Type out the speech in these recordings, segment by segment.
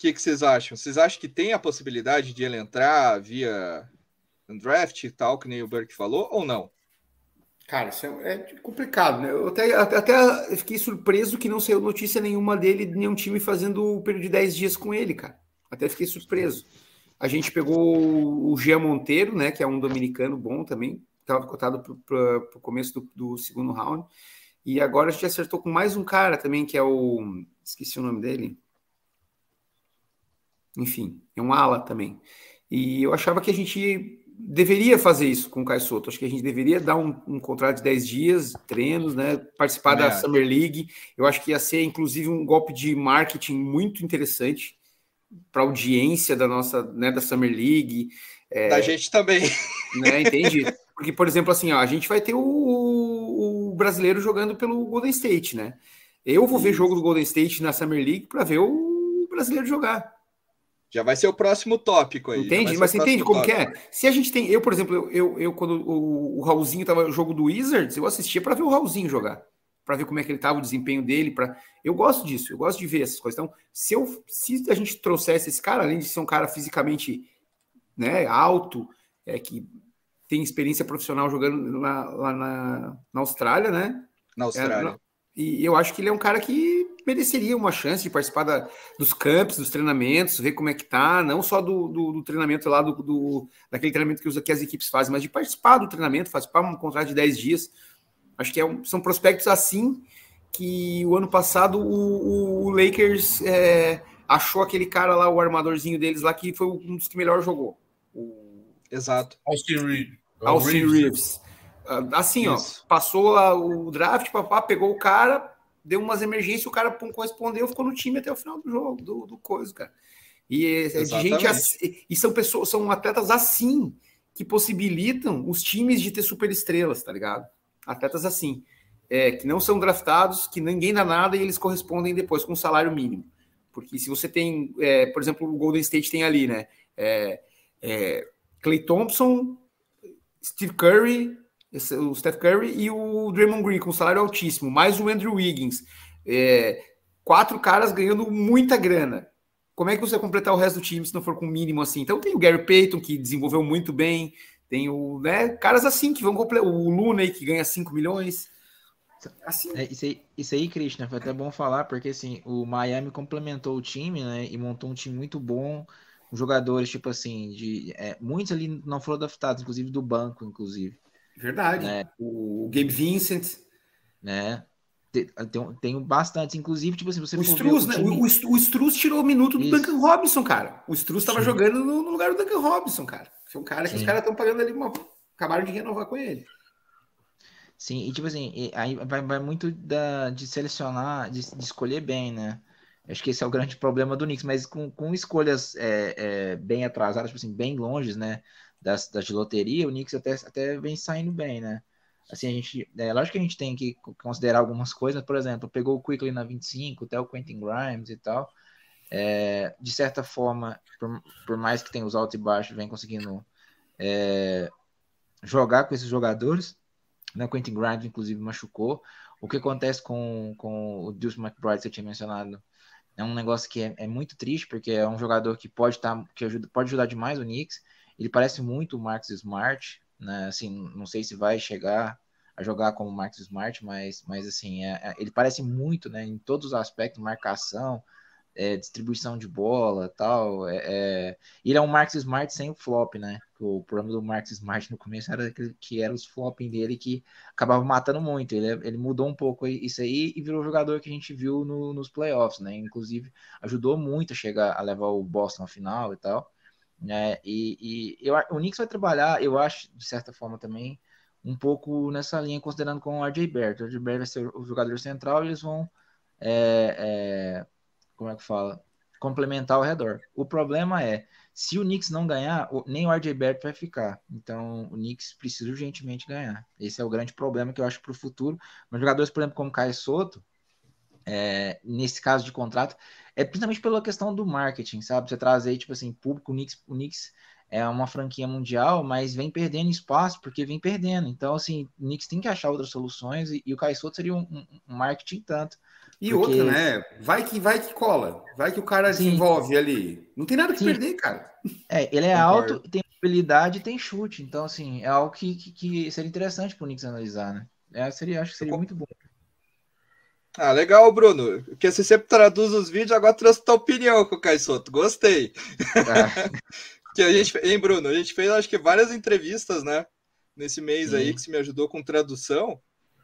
que, que vocês acham? Vocês acham que tem a possibilidade de ele entrar via um draft e tal, que nem o Burke falou, ou não? Cara, isso é, é complicado, né? Eu até, até fiquei surpreso que não saiu notícia nenhuma dele, nenhum time fazendo o período de 10 dias com ele, cara. Até fiquei surpreso. A gente pegou o Jean Monteiro, né? Que é um dominicano bom também, estava cotado para o começo do, do, segundo round. E agora a gente acertou com mais um cara também, que é o. Esqueci o nome dele. Enfim, é um ala também. E eu achava que a gente deveria fazer isso com o Caio Soto. Acho que a gente deveria dar um, um contrato de 10 dias, treinos, né? Participar é. da Summer League. Eu acho que ia ser, inclusive, um golpe de marketing muito interessante para audiência da nossa, né, da Summer League. É, da gente também. Né, entende? Porque, por exemplo, assim, ó, a gente vai ter o, o brasileiro jogando pelo Golden State, né? Eu vou Sim. ver jogo do Golden State na Summer League para ver o brasileiro jogar. Já vai ser o próximo tópico aí. Entende? Mas você entende como tópico. que é? Se a gente tem. Eu, por exemplo, eu, eu quando o, o Raulzinho tava no jogo do Wizards, eu assistia para ver o Raulzinho jogar. para ver como é que ele tava, o desempenho dele. Pra... Eu gosto disso, eu gosto de ver essas coisas. Então, se, eu, se a gente trouxesse esse cara, além de ser um cara fisicamente né, alto, é que tem experiência profissional jogando na, lá na, na Austrália, né? Na é, Austrália. É, na, e eu acho que ele é um cara que mereceria uma chance de participar da, dos camps, dos treinamentos, ver como é que tá, não só do, do, do treinamento lá, do, do, daquele treinamento que, os, que as equipes fazem, mas de participar do treinamento, participar um contrato de 10 dias. Acho que é um, são prospectos assim que o ano passado o, o, o Lakers é, achou aquele cara lá, o armadorzinho deles lá, que foi um dos que melhor jogou. O... Exato. Austin Reeves. Austin Reeves. Ah, assim, Isso. ó, passou o draft, papá, pegou o cara, deu umas emergências, o cara correspondeu, ficou no time até o final do jogo, do, do coisa, cara. E é, é gente assim, e são pessoas, são atletas assim que possibilitam os times de ter superestrelas, tá ligado? Atletas assim, é, que não são draftados, que ninguém dá nada e eles correspondem depois com um salário mínimo. Porque se você tem, é, por exemplo, o Golden State tem ali, né? É, Clay é, Thompson, Steve Curry, esse, o Steph Curry e o Draymond Green com um salário altíssimo, mais o Andrew Wiggins. É, quatro caras ganhando muita grana. Como é que você vai completar o resto do time se não for com o mínimo assim? Então tem o Gary Payton, que desenvolveu muito bem, tem o, né, caras assim que vão completar, o Luna que ganha 5 milhões. Assim. É, isso, aí, isso aí, Krishna, foi até bom falar, porque assim, o Miami complementou o time, né? E montou um time muito bom, com jogadores, tipo assim, de. É, muitos ali não foram adaptados, inclusive do banco, inclusive. Verdade. Né? O, Gabe Vincent. Né? Ah, tem, tem, tem bastante. Inclusive, tipo assim, você. O Struz, né? O, o, Struz tirou o minuto do Isso. Duncan Robinson, cara. O Struz estava jogando no, no, lugar do Duncan Robinson, cara. Foi um cara que os caras estão pagando ali. Uma... Acabaram de renovar com ele. Sim, e tipo assim, aí vai, vai muito da, de selecionar, de, de, escolher bem, né? Acho que esse é o grande problema do Knicks, mas com, com escolhas é, é, bem atrasadas, tipo assim, bem longe, né? das, das de loteria, o Knicks até, até vem saindo bem, né? Assim, a gente, é lógico que a gente tem que considerar algumas coisas, por exemplo, pegou o Quickly na 25, até o Quentin Grimes e tal. É, de certa forma, por, por, mais que tenha os altos e baixos, vem conseguindo é, jogar com esses jogadores. Né? O Quentin Grimes, inclusive, machucou. O que acontece com, com o Deuce McBride, que eu tinha mencionado, é um negócio que é, é muito triste, porque é um jogador que pode, tá, que ajuda, pode ajudar demais o Knicks ele parece muito o Marcus Smart, né? Assim, não sei se vai chegar a jogar como o Marcus Smart, mas, mas assim, é, é, ele parece muito, né? Em todos os aspectos, marcação, é, distribuição de bola tal. É, é Ele é um Marcus Smart sem o flop, né? O problema do Marcus Smart no começo era que, que era os flopping dele que acabava matando muito. Ele, ele mudou um pouco isso aí e virou o jogador que a gente viu no, nos playoffs, né? Inclusive ajudou muito a chegar a levar o Boston à final e tal. Né? E, e eu, o Knicks vai trabalhar, eu acho, de certa forma também, um pouco nessa linha, considerando com o RJ Barrett. O RJ Barrett vai ser o jogador central e eles vão, é, é, como é que fala, complementar ao redor. O problema é, se o Knicks não ganhar, nem o RJ Barrett vai ficar. Então, o Knicks precisa urgentemente ganhar. Esse é o grande problema que eu acho para o futuro. Mas jogadores, por exemplo, como Caio Soto, é, nesse caso de contrato, é principalmente pela questão do marketing, sabe? Você trazer, tipo assim, público, o Knicks, o Knicks é uma franquia mundial, mas vem perdendo espaço porque vem perdendo. Então, assim, o Knicks tem que achar outras soluções e, e o Caixoto seria um, um, marketing tanto. E porque... outra, né? Vai que vai que cola, vai que o cara Sim. desenvolve ali. Não tem nada que Sim. perder, cara. É, ele é alto, tem habilidade e tem chute. Então, assim, é algo que, que, que seria interessante para o Knicks analisar, né? É, seria, acho que seria eu muito bom. Ah, legal, Bruno. Porque você sempre traduz os vídeos, agora trouxe tua opinião com o Soto. Gostei. É. que a gente, hein, Bruno? A gente fez acho que várias entrevistas, né? Nesse mês Sim. aí, que você me ajudou com tradução.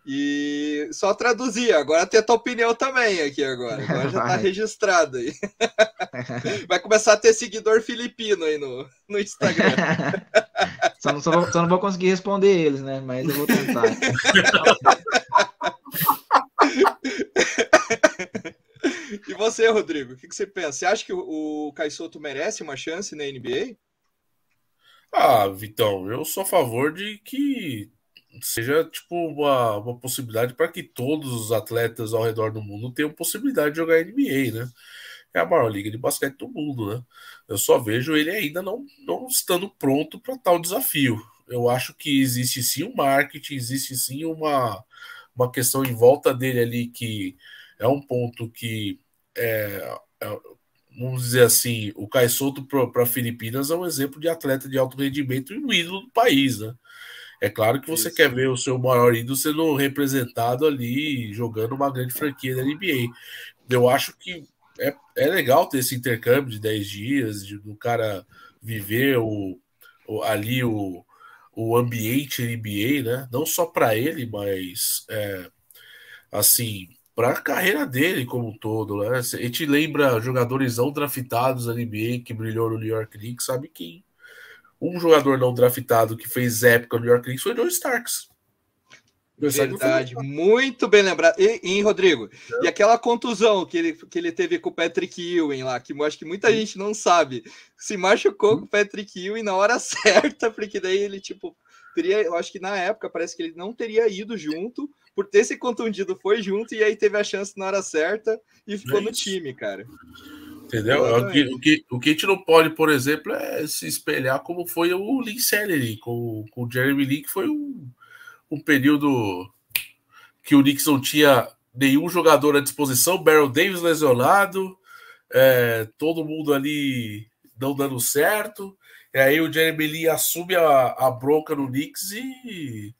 E só traduzir, agora tem a tua opinião também aqui agora. Agora já tá registrado aí. Vai começar a ter seguidor filipino aí no, no Instagram. Só não, só, vou, só não vou conseguir responder eles, né? Mas eu vou tentar. você, Rodrigo. O que, você pensa? Você acha que o Caissoto merece uma chance na NBA? Ah, Vitão, eu sou a favor de que seja tipo uma, uma possibilidade para que todos os atletas ao redor do mundo tenham possibilidade de jogar NBA, né? É a maior liga de basquete do mundo, né? Eu só vejo ele ainda não, não estando pronto para tal desafio. Eu acho que existe sim um marketing, existe sim uma, uma questão em volta dele ali que é um ponto que é, é, vamos dizer assim, o Caio Souto para Filipinas é um exemplo de atleta de alto rendimento e um ídolo do país, né? É claro que você Isso. quer ver o seu maior ídolo sendo representado ali, jogando uma grande franquia da NBA. Eu acho que é, é legal ter esse intercâmbio de 10 dias, de, do cara viver o, o, ali o, o ambiente NBA, né? Não só para ele, mas é, assim para a carreira dele como um todo, né? A gente lembra jogadores não draftados da NBA que brilhou no New York Knicks, sabe que um jogador não draftado que fez época no New York Knicks foi John Starks. Verdade, muito bem lembrado. E, e Rodrigo, é. e aquela contusão que ele, que ele teve com o Patrick Ewing lá, que acho que muita Sim. gente não sabe, se machucou Sim. Hum. com o Patrick Ewing na hora certa, porque daí ele, tipo, teria, eu acho que na época parece que ele não teria ido junto, por ter se contundido foi junto e aí teve a chance na hora certa e ficou é no time, cara. Entendeu? É o que, o, que, o que a gente não pode, por exemplo, é se espelhar como foi o Lee Celery com, com o Jeremy Lee, que foi um, um período que o Knicks não tinha nenhum jogador à disposição, Barrel Davis lesionado, é, todo mundo ali não dando certo. E aí o Jeremy Lee assume a, a bronca no Knicks e,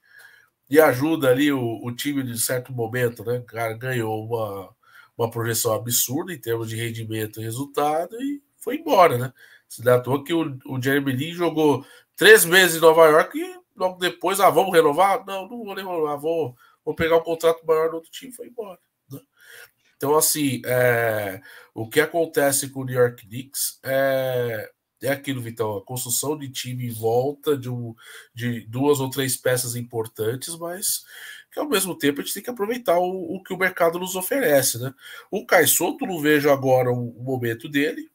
e ajuda ali o, o time de certo momento, né? Cara, ganhou uma, uma projeção absurda em termos de rendimento e resultado e foi embora, né? Se dá à toa que o, o Jeremy Lee jogou três meses em Nova York e logo depois, ah, vamos renovar? Não, não vou renovar, vou, vou pegar um contrato maior no outro time e foi embora. Né? Então, assim, é, o que acontece com o New York Knicks é, é né, aquilo, Vitão, a construção de time em volta de, um, de duas ou três peças importantes, mas que ao mesmo tempo a gente tem que aproveitar o, o que o mercado nos oferece, né? O Caissoto não vejo agora o, o, momento dele,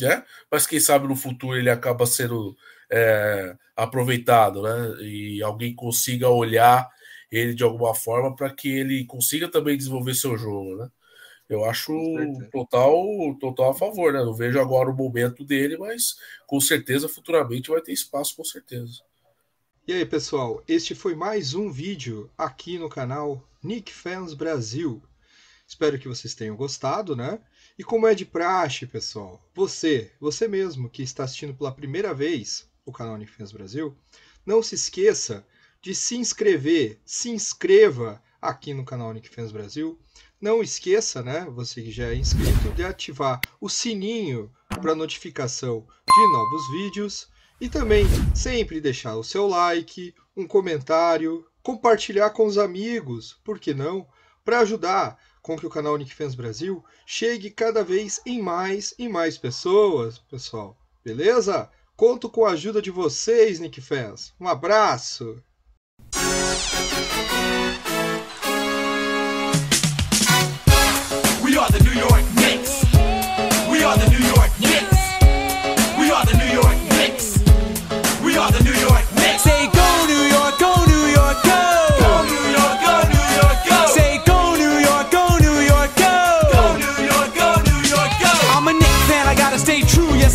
né? Mas quem sabe no futuro ele acaba sendo é, aproveitado, né? E alguém consiga olhar ele de alguma forma para que ele consiga também desenvolver seu jogo, né? Eu acho total, total a favor, né? Não vejo agora o momento dele, mas com certeza futuramente vai ter espaço, com certeza. E aí, pessoal, este foi mais um vídeo aqui no canal Nick Fans Brasil. Espero que vocês tenham gostado, né? E como é de praxe, pessoal, você, você mesmo que está assistindo pela primeira vez o canal Nick Fans Brasil, não se esqueça de se inscrever, se inscreva aqui no canal Nick Fans Brasil não esqueça, né, você que já é inscrito, de ativar o sininho para notificação de novos vídeos e também sempre deixar o seu like, um comentário, compartilhar com os amigos, por que não? Para ajudar com que o canal Nickfans Brasil chegue cada vez em mais e mais pessoas, pessoal. Beleza? Conto com a ajuda de vocês, Nickfans. Um abraço!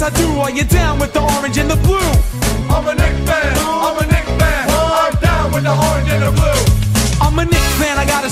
I do. Are you down with the orange and the blue? I'm a Nick fan. I'm a Nick fan. I'm down with the orange and the blue. I'm a Nick fan. I got a